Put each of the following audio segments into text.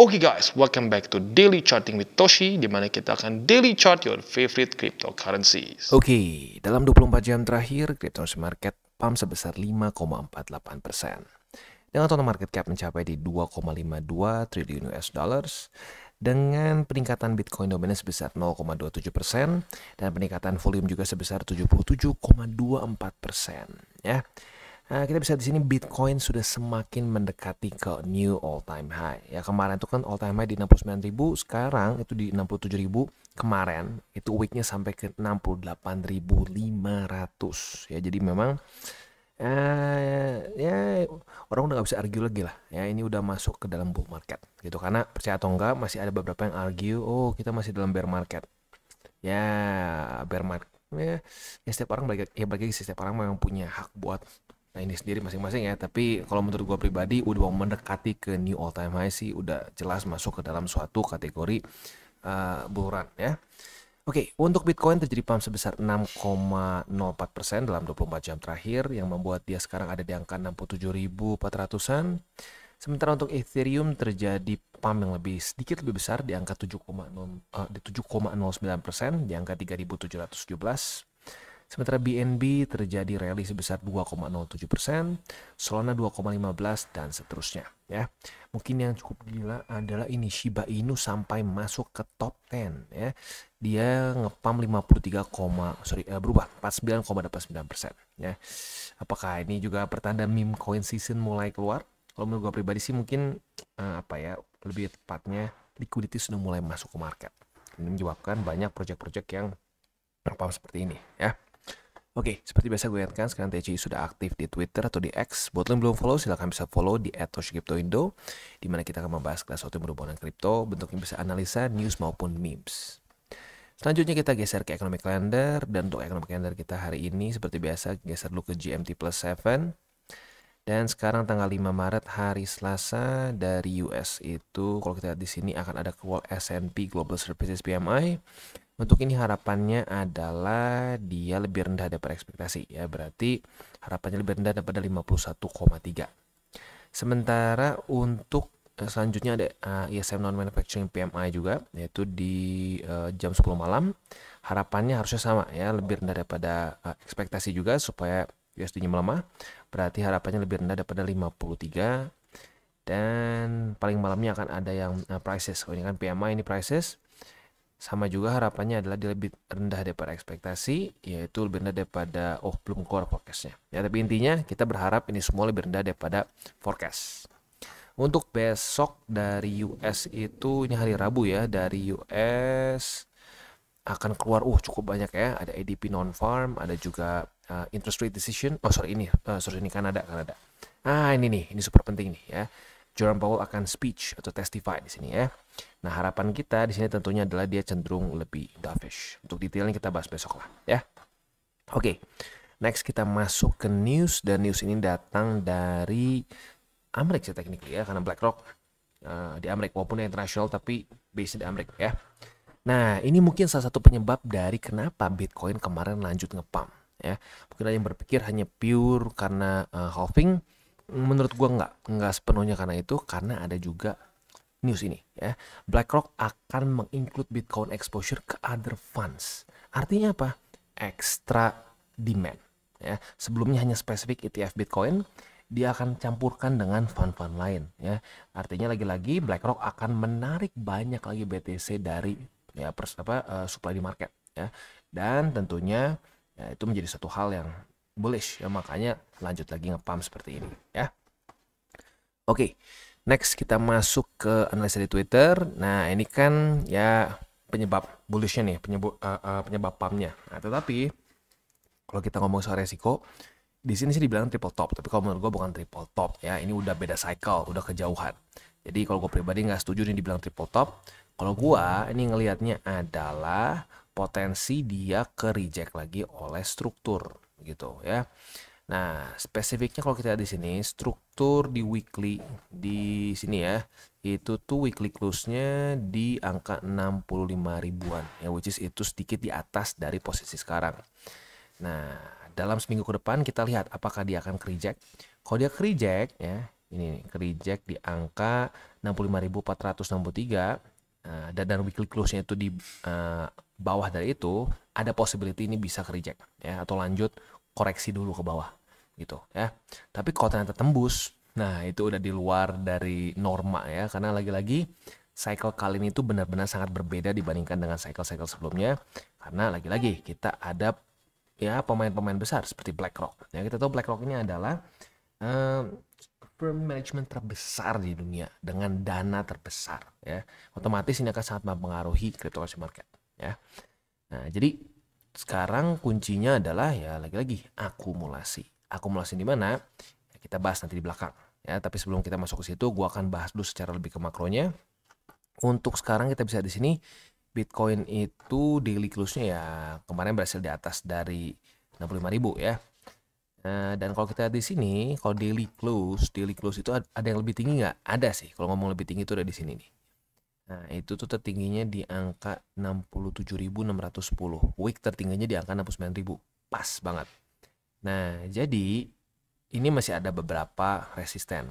Oke okay guys, welcome back to Daily Charting with Toshi, di mana kita akan daily chart your favorite cryptocurrencies. Oke, okay, dalam 24 jam terakhir, crypto market pump sebesar 5,48 persen. Dengan total market cap mencapai di 2,52 triliun US dollars, dengan peningkatan Bitcoin dominan sebesar 0,27 persen, dan peningkatan volume juga sebesar 77,24 persen. Ya, Nah, kita bisa di sini Bitcoin sudah semakin mendekati ke new all time high. Ya kemarin itu kan all time high di 69.000, sekarang itu di 67.000. Kemarin itu weeknya sampai ke 68.500. Ya jadi memang eh, ya orang udah nggak bisa argue lagi lah. Ya ini udah masuk ke dalam bull market gitu karena percaya atau enggak masih ada beberapa yang argue oh kita masih dalam bear market. Ya bear market ya, ya setiap orang balik ya bagi setiap orang memang punya hak buat Nah ini sendiri masing-masing ya, tapi kalau menurut gue pribadi udah mau mendekati ke new all time high sih udah jelas masuk ke dalam suatu kategori uh, eh, bull run ya. Oke, untuk Bitcoin terjadi pump sebesar 6,04% dalam 24 jam terakhir yang membuat dia sekarang ada di angka 67.400-an. Sementara untuk Ethereum terjadi pump yang lebih sedikit lebih besar di angka 7,09 uh, eh, di di angka 3717 Sementara BNB terjadi rally sebesar 2,07 persen, Solana 2,15 dan seterusnya. Ya, mungkin yang cukup gila adalah ini Shiba Inu sampai masuk ke top 10. Ya, dia ngepam 53, sorry eh, berubah 49,89 persen. Ya, apakah ini juga pertanda meme coin season mulai keluar? Kalau menurut gue pribadi sih mungkin eh, apa ya lebih tepatnya liquidity sudah mulai masuk ke market. Ini menyebabkan banyak project-project yang ngepam seperti ini ya. Oke, okay, seperti biasa gue ingatkan sekarang TCI sudah aktif di Twitter atau di X. Buat lo yang belum follow, silahkan bisa follow di @toshikiptoindo di mana kita akan membahas kelas sesuatu yang berhubungan dengan kripto, bentuknya bisa analisa, news maupun memes. Selanjutnya kita geser ke economic calendar dan untuk economic calendar kita hari ini seperti biasa geser dulu ke GMT plus 7. Dan sekarang tanggal 5 Maret hari Selasa dari US itu kalau kita lihat di sini akan ada call S&P Global Services PMI untuk ini harapannya adalah dia lebih rendah daripada ekspektasi ya, berarti harapannya lebih rendah daripada 51,3. Sementara untuk eh, selanjutnya ada eh, ISM non manufacturing PMI juga yaitu di eh, jam 10 malam. Harapannya harusnya sama ya, lebih rendah daripada ekspektasi juga supaya USD-nya melemah. Berarti harapannya lebih rendah daripada 53 dan paling malamnya akan ada yang prices. Oh, ini kan PMI ini prices sama juga harapannya adalah dia lebih rendah daripada ekspektasi yaitu lebih rendah daripada oh belum keluar forecastnya ya tapi intinya kita berharap ini semua lebih rendah daripada forecast untuk besok dari US itu ini hari Rabu ya dari US akan keluar uh cukup banyak ya ada ADP non farm ada juga uh, interest rate decision oh sorry ini uh, sorry ini Kanada Kanada ah ini nih ini super penting nih ya Jerome Powell akan speech atau testify di sini ya. Nah harapan kita di sini tentunya adalah dia cenderung lebih dovish. Untuk detailnya kita bahas besok lah ya. Oke, okay. next kita masuk ke news dan news ini datang dari Amerika sih technically ya karena BlackRock uh, di Amerika walaupun yang internasional tapi base di Amerika ya. Nah, ini mungkin salah satu penyebab dari kenapa Bitcoin kemarin lanjut ngepam ya. Mungkin ada yang berpikir hanya pure karena uh, halving menurut gue nggak nggak sepenuhnya karena itu karena ada juga news ini ya BlackRock akan menginclude Bitcoin exposure ke other funds artinya apa extra demand ya sebelumnya hanya spesifik ETF Bitcoin dia akan campurkan dengan fund-fund lain ya artinya lagi-lagi BlackRock akan menarik banyak lagi BTC dari ya pers apa uh, supply di market ya dan tentunya ya, itu menjadi satu hal yang bullish ya makanya lanjut lagi ngepump seperti ini ya oke okay. next kita masuk ke analisa di Twitter nah ini kan ya penyebab bullishnya nih penyebab uh, eh, uh, eh, penyebab pumpnya nah tetapi kalau kita ngomong soal resiko di sini sih dibilang triple top tapi kalau menurut gue bukan triple top ya ini udah beda cycle udah kejauhan jadi kalau gue pribadi nggak setuju nih dibilang triple top kalau gue ini ngelihatnya adalah potensi dia ke reject lagi oleh struktur gitu ya. Nah, spesifiknya kalau kita lihat di sini, struktur di weekly di sini ya, itu tuh weekly close-nya di angka 65 ribuan, ya which is itu sedikit di atas dari posisi sekarang. Nah, dalam seminggu ke depan kita lihat apakah dia akan reject. Kalau dia reject ya, ini reject di angka 65.463 Eh, dan, dan weekly close-nya itu di uh, bawah dari itu ada possibility ini bisa ke reject ya atau lanjut koreksi dulu ke bawah gitu ya tapi kalau ternyata tembus nah itu udah di luar dari norma ya karena lagi-lagi cycle kali ini itu benar-benar sangat berbeda dibandingkan dengan cycle-cycle sebelumnya karena lagi-lagi kita ada ya pemain-pemain besar seperti BlackRock ya kita tahu BlackRock ini adalah eh, firm management terbesar di dunia dengan dana terbesar ya otomatis ini akan sangat mempengaruhi cryptocurrency market ya nah jadi sekarang kuncinya adalah ya lagi-lagi akumulasi akumulasi di mana ya, kita bahas nanti di belakang ya tapi sebelum kita masuk ke situ gua akan bahas dulu secara lebih ke makronya untuk sekarang kita bisa di sini Bitcoin itu daily close-nya ya kemarin berhasil di atas dari 65.000 ya Eh, dan kalau kita lihat di sini, kalau daily close, daily close itu ada yang lebih tinggi nggak? Ada sih, kalau ngomong lebih tinggi itu ada di sini nih. Nah, itu tuh tertingginya di angka 67.610. Week tertingginya di angka 69.000. Pas banget. Nah, jadi ini masih ada beberapa resisten.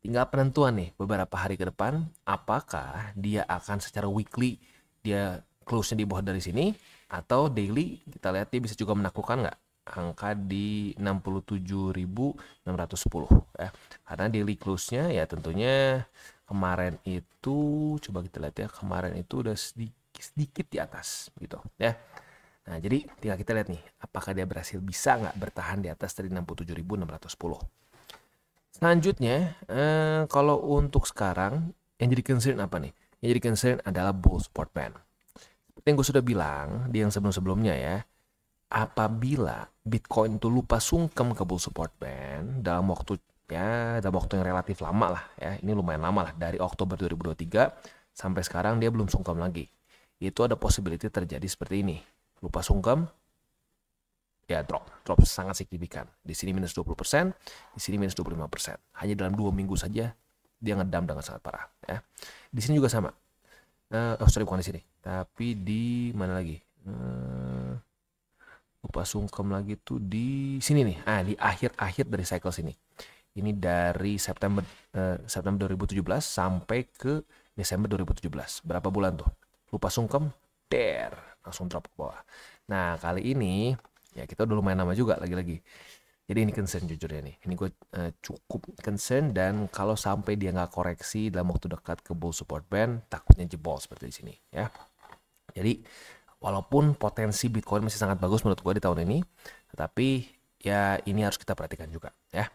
tinggal penentuan nih beberapa hari ke depan apakah dia akan secara weekly dia close-nya di bawah dari sini atau daily kita lihat dia bisa juga menaklukkan nggak angka di 67.610 ya. Karena daily close-nya ya tentunya kemarin itu coba kita lihat ya, kemarin itu udah sedikit, sedikit di atas gitu ya. Nah, jadi tinggal kita lihat nih apakah dia berhasil bisa nggak bertahan di atas dari 67.610. Selanjutnya, eh, kalau untuk sekarang yang jadi concern apa nih? Yang jadi concern adalah bull support band. Seperti yang gue sudah bilang di yang sebelum-sebelumnya ya, apabila Bitcoin itu lupa sungkem ke bull support band dalam waktu ya dalam waktu yang relatif lama lah ya ini lumayan lama lah dari Oktober 2023 sampai sekarang dia belum sungkem lagi itu ada possibility terjadi seperti ini lupa sungkem ya drop drop sangat signifikan di sini minus 20% di sini minus 25% hanya dalam dua minggu saja dia ngedam dengan sangat parah ya di sini juga sama uh, oh sorry bukan di sini tapi di mana lagi eh, lupa sungkem lagi tuh di sini nih ah di akhir-akhir dari cycle sini ini dari September eh, September 2017 sampai ke Desember 2017 berapa bulan tuh lupa sungkem der langsung drop ke bawah nah kali ini ya kita udah lumayan lama juga lagi-lagi jadi ini concern jujurnya nih ini gue uh, cukup concern dan kalau sampai dia nggak koreksi dalam waktu dekat ke bull support band takutnya jebol seperti di sini ya jadi Walaupun potensi Bitcoin masih sangat bagus menurut gue di tahun ini, tetapi ya ini harus kita perhatikan juga ya.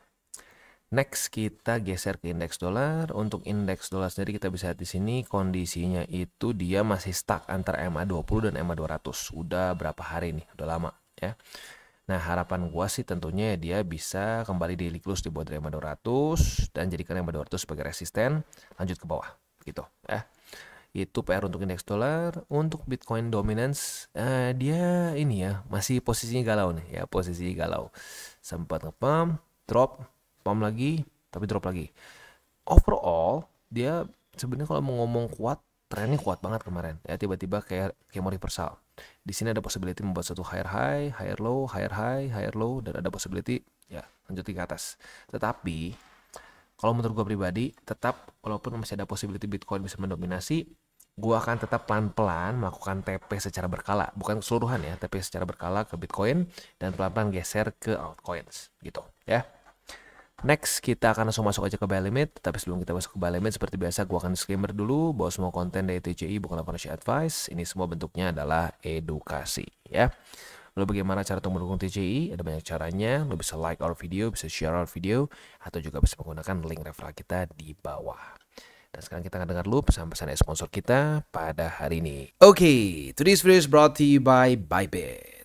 Next kita geser ke indeks dolar. Untuk indeks dolar sendiri kita bisa lihat di sini kondisinya itu dia masih stuck antara MA 20 dan MA 200. Udah berapa hari nih? Udah lama ya. Nah harapan gua sih tentunya dia bisa kembali di close di dari MA 200 dan jadikan MA 200 sebagai resisten lanjut ke bawah gitu ya itu PR untuk indeks dolar untuk Bitcoin dominance uh, dia ini ya masih posisinya galau nih ya posisi galau sempat ngepam drop pump lagi tapi drop lagi overall dia sebenarnya kalau mau ngomong kuat trennya kuat banget kemarin ya tiba-tiba kayak kayak mau reversal di sini ada possibility membuat satu higher high higher low higher high higher low dan ada possibility ya lanjut ke atas tetapi kalau menurut gue pribadi tetap walaupun masih ada possibility Bitcoin bisa mendominasi gue akan tetap pelan-pelan melakukan TP secara berkala, bukan keseluruhan ya, TP secara berkala ke Bitcoin dan pelan-pelan geser ke altcoins gitu ya. Next kita akan langsung masuk aja ke buy limit, tapi sebelum kita masuk ke buy limit seperti biasa gue akan disclaimer dulu bahwa semua konten dari TCI bukanlah financial advice, ini semua bentuknya adalah edukasi ya. Lalu bagaimana cara untuk mendukung TCI? Ada banyak caranya, lo bisa like our video, bisa share our video, atau juga bisa menggunakan link referral kita di bawah. Dan sekarang kita akan dengar dulu pesan-pesan sponsor kita pada hari ini. Oke, okay, today's video is brought to you by Bybit.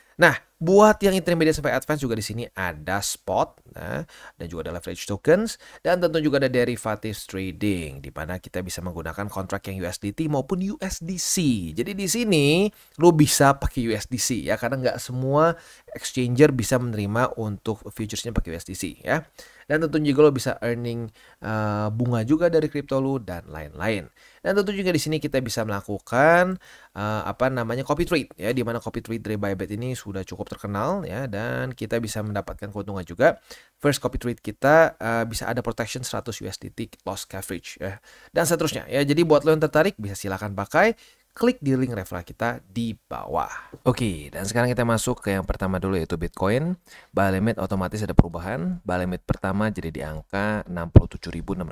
Nah, buat yang intermediate sampai advance juga di sini ada spot nah, dan juga ada leverage tokens dan tentu juga ada derivatives trading di mana kita bisa menggunakan kontrak yang USDT maupun USDC. Jadi di sini lu bisa pakai USDC ya karena nggak semua exchanger bisa menerima untuk futuresnya pakai USDC ya. Dan tentu juga lo bisa earning uh, bunga juga dari kripto lo dan lain-lain. Dan tentu juga di sini kita bisa melakukan uh, apa namanya copy trade ya di mana copy trade dari Bybit ini sudah cukup terkenal ya dan kita bisa mendapatkan keuntungan juga. First copy trade kita uh, bisa ada protection 100 USDT loss coverage ya. Dan seterusnya ya. Jadi buat lo yang tertarik bisa silakan pakai klik di link referral kita di bawah. Oke, dan sekarang kita masuk ke yang pertama dulu yaitu Bitcoin. Buy limit otomatis ada perubahan. Buy limit pertama jadi di angka 67.610,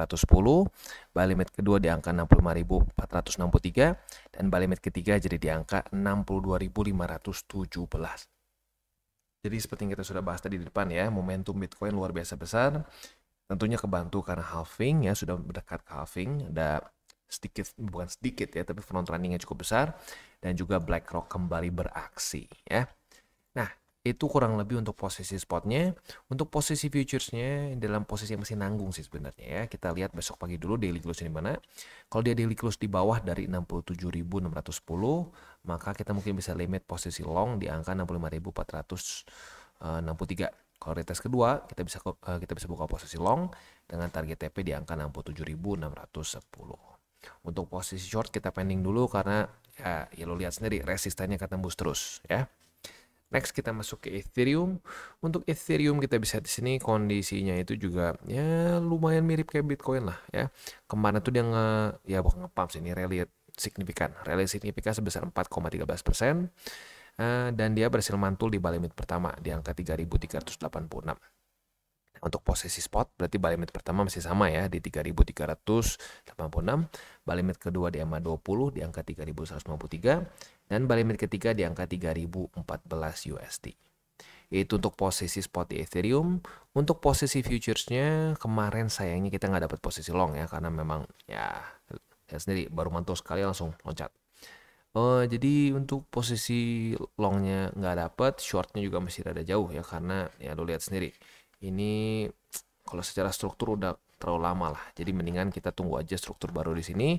buy limit kedua di angka 65.463 dan buy limit ketiga jadi di angka 62.517. Jadi seperti yang kita sudah bahas tadi di depan ya, momentum Bitcoin luar biasa besar. Tentunya kebantu karena halving ya, sudah mendekat ke halving. Ada sedikit bukan sedikit ya tapi front runningnya cukup besar dan juga BlackRock kembali beraksi ya nah itu kurang lebih untuk posisi spotnya untuk posisi futuresnya dalam posisi yang masih nanggung sih sebenarnya ya kita lihat besok pagi dulu daily close di mana kalau dia daily close di bawah dari 67.610 maka kita mungkin bisa limit posisi long di angka 65.463 kalau retest kedua, kita bisa eh, kita bisa buka posisi long dengan target TP di angka 67.610. Untuk posisi short kita pending dulu karena ya, ya lo lihat sendiri resistennya akan tembus terus ya. Next kita masuk ke Ethereum. Untuk Ethereum kita bisa di sini kondisinya itu juga ya lumayan mirip kayak Bitcoin lah ya. Kemana tuh dia nge, ya bukan ngepump sih ini rally signifikan. Rally signifikan sebesar 4,13 persen eh, dan dia berhasil mantul di balik limit pertama di angka 3.386. Untuk posisi spot berarti buy limit pertama masih sama ya di 3386, buy limit kedua di EMA 20 di angka 3153 dan buy limit ketiga di angka 3014 USD itu untuk posisi spot di Ethereum. Untuk posisi futuresnya kemarin sayangnya kita nggak dapat posisi long ya karena memang ya saya sendiri baru mantul sekali langsung loncat. Uh, jadi untuk posisi longnya nggak dapat, shortnya juga masih rada jauh ya karena ya lo lihat sendiri ini kalau secara struktur udah terlalu lama lah. Jadi mendingan kita tunggu aja struktur baru di sini.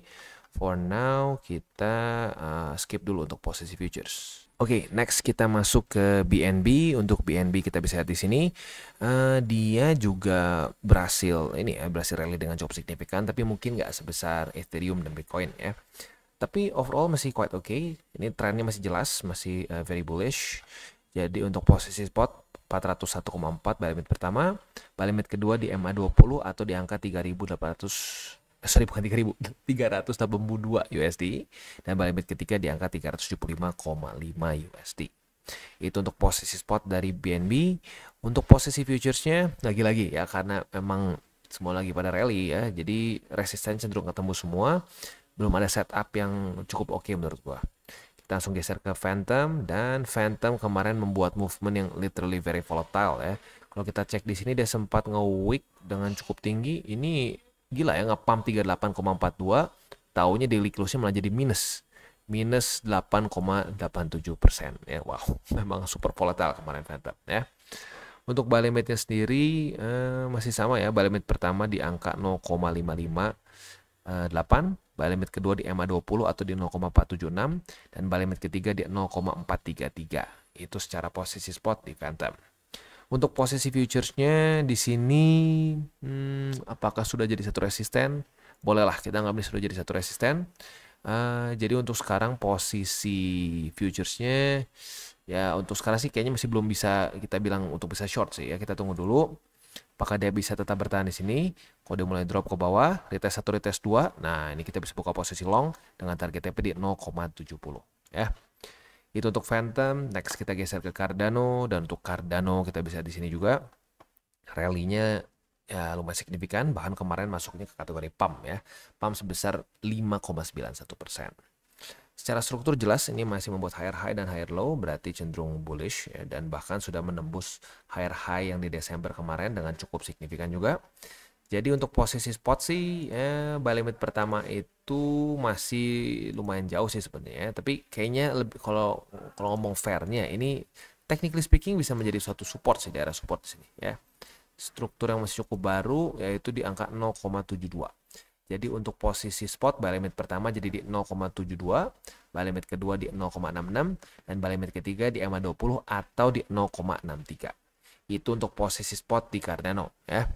For now kita uh, skip dulu untuk posisi futures. Oke, okay, next kita masuk ke BNB. Untuk BNB kita bisa lihat di sini, uh, dia juga berhasil ini ya berhasil rally dengan cukup signifikan, tapi mungkin nggak sebesar Ethereum dan Bitcoin ya. Tapi overall masih quite oke. Okay. Ini trennya masih jelas, masih uh, very bullish. Jadi untuk posisi spot 401,4 balimit pertama, balimit kedua di MA20 atau di angka 3.800 eh, sorry bukan 3.000 382 USD dan balimit ketiga di angka 375,5 USD. Itu untuk posisi spot dari BNB. Untuk posisi futuresnya lagi-lagi ya karena memang semua lagi pada rally ya. Jadi resisten cenderung ketemu semua. Belum ada setup yang cukup oke okay menurut gua langsung geser ke Phantom dan Phantom kemarin membuat movement yang literally very volatile ya. Kalau kita cek di sini dia sempat nge wick dengan cukup tinggi. Ini gila ya nge-pump 38,42. Taunya daily close malah jadi minus minus 8,87 ya wow memang super volatile kemarin Phantom ya untuk balimetnya sendiri eh, masih sama ya balimet pertama di angka 0,558 buy limit kedua di MA 20 atau di 0,476 dan buy limit ketiga di 0,433. Itu secara posisi spot di Phantom. Untuk posisi futuresnya di sini hmm, apakah sudah jadi satu resisten? Bolehlah kita nggak bisa sudah jadi satu resisten. Uh, jadi untuk sekarang posisi futuresnya ya untuk sekarang sih kayaknya masih belum bisa kita bilang untuk bisa short sih ya kita tunggu dulu Apakah dia bisa tetap bertahan di sini? Kalau dia mulai drop ke bawah, retest satu, retest dua. Nah, ini kita bisa buka posisi long dengan target TP di 0,70 ya. Itu untuk Phantom. Next kita geser ke Cardano dan untuk Cardano kita bisa di sini juga rally-nya ya lumayan signifikan bahkan kemarin masuknya ke kategori pump ya. Pump sebesar 5,91 persen. Secara struktur jelas ini masih membuat higher high dan higher low berarti cenderung bullish ya, dan bahkan sudah menembus higher high yang di Desember kemarin dengan cukup signifikan juga. Jadi untuk posisi spot sih ya, buy limit pertama itu masih lumayan jauh sih sebenarnya. Ya. Tapi kayaknya lebih kalau kalau ngomong fairnya ini technically speaking bisa menjadi suatu support sih daerah support di sini ya. Struktur yang masih cukup baru yaitu di angka 0,72 jadi untuk posisi spot buy limit pertama jadi di 0,72, buy limit kedua di 0,66 dan buy limit ketiga di EMA 20 atau di 0,63. Itu untuk posisi spot di Cardano ya.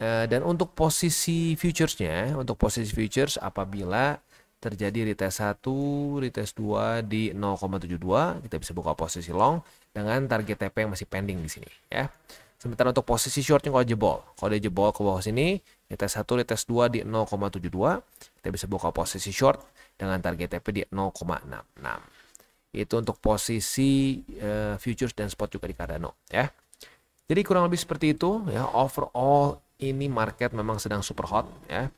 Eh, dan untuk posisi futuresnya, untuk posisi futures apabila terjadi retest 1, retest 2 di 0,72, kita bisa buka posisi long dengan target TP yang masih pending di sini ya. Sementara untuk posisi shortnya kalau jebol, kalau dia jebol ke bawah sini, di tes 1, di tes 2 di 0,72, kita bisa buka posisi short dengan target TP di 0,66. Itu untuk posisi uh, futures dan spot juga di Cardano ya. Jadi kurang lebih seperti itu ya. Overall ini market memang sedang super hot ya.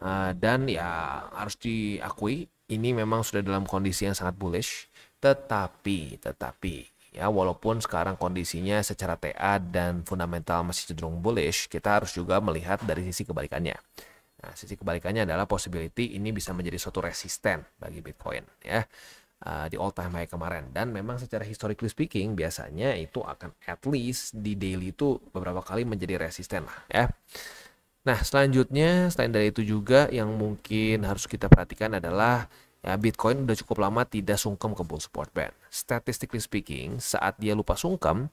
Uh, dan ya harus diakui ini memang sudah dalam kondisi yang sangat bullish. Tetapi, tetapi ya walaupun sekarang kondisinya secara TA dan fundamental masih cenderung bullish, kita harus juga melihat dari sisi kebalikannya. Nah, sisi kebalikannya adalah possibility ini bisa menjadi suatu resisten bagi Bitcoin ya eh, di all time high kemarin dan memang secara historically speaking biasanya itu akan at least di daily itu beberapa kali menjadi resisten lah ya. Nah, selanjutnya selain dari itu juga yang mungkin harus kita perhatikan adalah Ya, Bitcoin udah cukup lama tidak sungkem ke bull support band. Statistically speaking, saat dia lupa sungkem,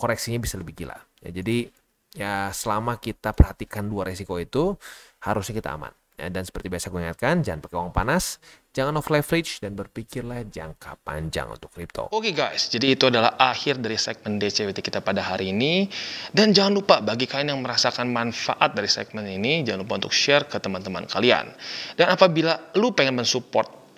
koreksinya bisa lebih gila. Ya, jadi ya selama kita perhatikan dua resiko itu, harusnya kita aman. Ya, dan seperti biasa gue ingatkan, jangan pakai uang panas, jangan over leverage, dan berpikirlah jangka panjang untuk crypto. Oke okay guys, jadi itu adalah akhir dari segmen DCWT kita pada hari ini. Dan jangan lupa bagi kalian yang merasakan manfaat dari segmen ini, jangan lupa untuk share ke teman-teman kalian. Dan apabila lu pengen mensupport